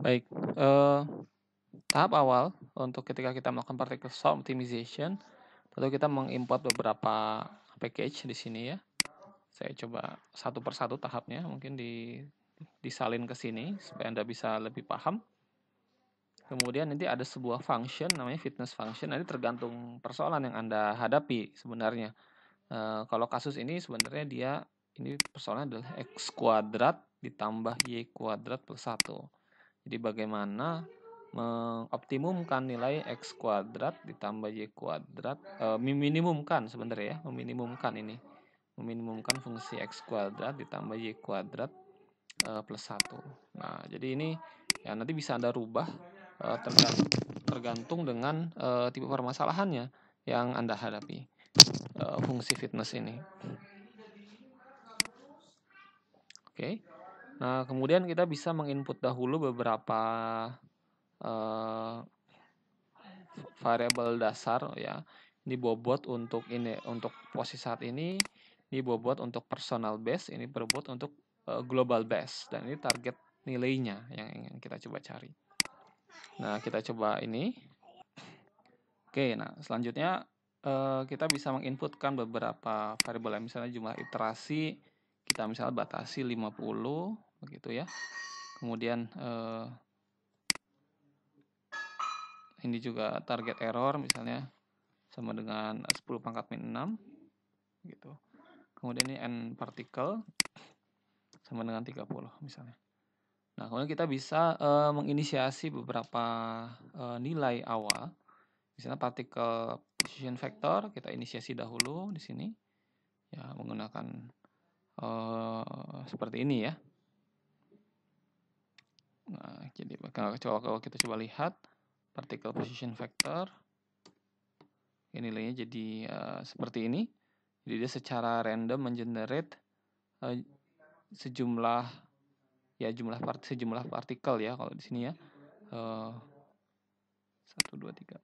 Baik, uh, tahap awal untuk ketika kita melakukan particle sum optimization, tentu kita mengimport beberapa package di sini ya. Saya coba satu persatu tahapnya, mungkin di disalin ke sini supaya Anda bisa lebih paham. Kemudian nanti ada sebuah function namanya fitness function. Nanti tergantung persoalan yang Anda hadapi sebenarnya. E, kalau kasus ini sebenarnya dia ini persoalannya adalah x kuadrat ditambah y kuadrat plus 1 jadi bagaimana mengoptimumkan nilai x kuadrat ditambah y kuadrat e, eh, meminimumkan sebenarnya ya meminimumkan ini meminimumkan fungsi x kuadrat ditambah y kuadrat eh, plus 1 nah jadi ini ya nanti bisa anda rubah eh, tergantung, dengan tipe permasalahannya yang anda hadapi fungsi fitness ini oke okay. Nah, kemudian kita bisa menginput dahulu beberapa uh, variabel dasar ya. Ini bobot untuk ini untuk posisi saat ini, ini bobot untuk personal base, ini bobot untuk uh, global base dan ini target nilainya yang ingin kita coba cari. Nah, kita coba ini. Oke, nah selanjutnya uh, kita bisa menginputkan beberapa variabel misalnya jumlah iterasi kita misalnya batasi 50 begitu ya. Kemudian eh, ini juga target error misalnya sama dengan 10 pangkat min 6 gitu. Kemudian ini n particle sama dengan 30 misalnya. Nah, kemudian kita bisa eh, menginisiasi beberapa eh, nilai awal. Misalnya particle position vector kita inisiasi dahulu di sini ya menggunakan eh, seperti ini ya jadi kalau, kalau kita coba lihat particle position vector ini nilainya jadi uh, seperti ini jadi dia secara random mengenerate uh, sejumlah ya jumlah part sejumlah partikel ya kalau di sini ya eh, satu dua tiga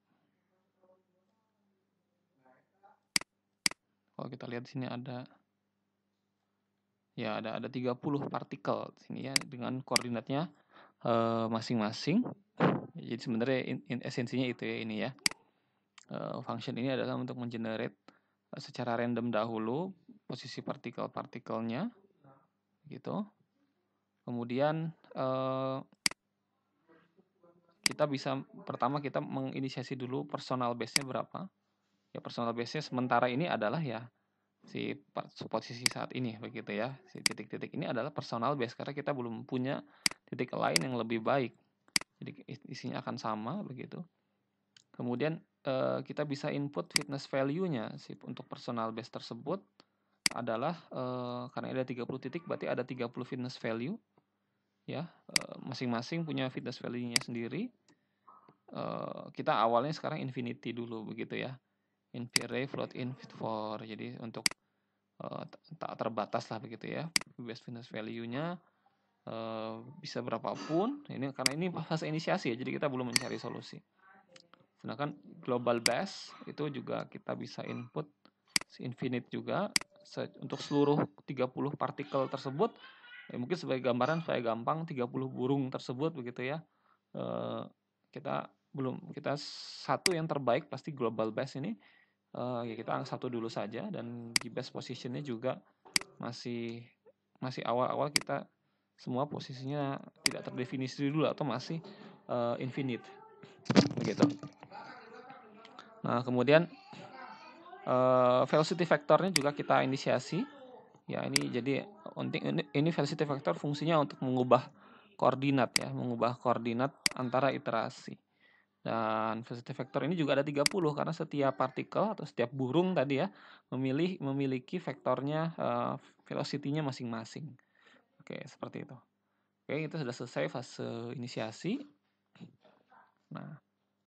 kalau kita lihat di sini ada ya ada ada 30 partikel di sini ya dengan koordinatnya masing eh, masing-masing. Jadi sebenarnya in, in esensinya itu ya ini ya. Uh, function ini adalah untuk mengenerate eh, secara random dahulu posisi partikel-partikelnya gitu. Kemudian uh, kita bisa pertama kita menginisiasi dulu personal base-nya berapa. Ya personal base-nya sementara ini adalah ya si posisi saat ini begitu ya si titik-titik ini adalah personal base karena kita belum punya titik lain yang lebih baik jadi isinya akan sama begitu kemudian eh, kita bisa input fitness value-nya si untuk personal base tersebut adalah eh, karena ada 30 titik berarti ada 30 fitness value ya eh, masing-masing eh, punya fitness value-nya sendiri eh, kita awalnya sekarang infinity dulu begitu ya in v array float in fit for jadi untuk uh, tak terbatas lah begitu ya best fitness value-nya uh, bisa berapapun ini karena ini fase inisiasi ya jadi kita belum mencari solusi sedangkan global best itu juga kita bisa input infinite juga untuk seluruh 30 partikel tersebut ya mungkin sebagai gambaran supaya gampang 30 burung tersebut begitu ya uh, kita belum kita satu yang terbaik pasti global best ini uh, ya kita satu dulu saja dan di best positionnya juga masih masih awal-awal kita semua posisinya tidak terdefinisi dulu atau masih uh, infinite begitu. Nah kemudian uh, velocity vectornya juga kita inisiasi ya ini jadi ini velocity vector fungsinya untuk mengubah koordinat ya mengubah koordinat antara iterasi. Dan velocity vector ini juga ada 30 karena setiap partikel atau setiap burung tadi ya memilih memiliki vektornya uh, velocity-nya masing-masing. Oke, seperti itu. Oke, itu sudah selesai fase inisiasi. Nah,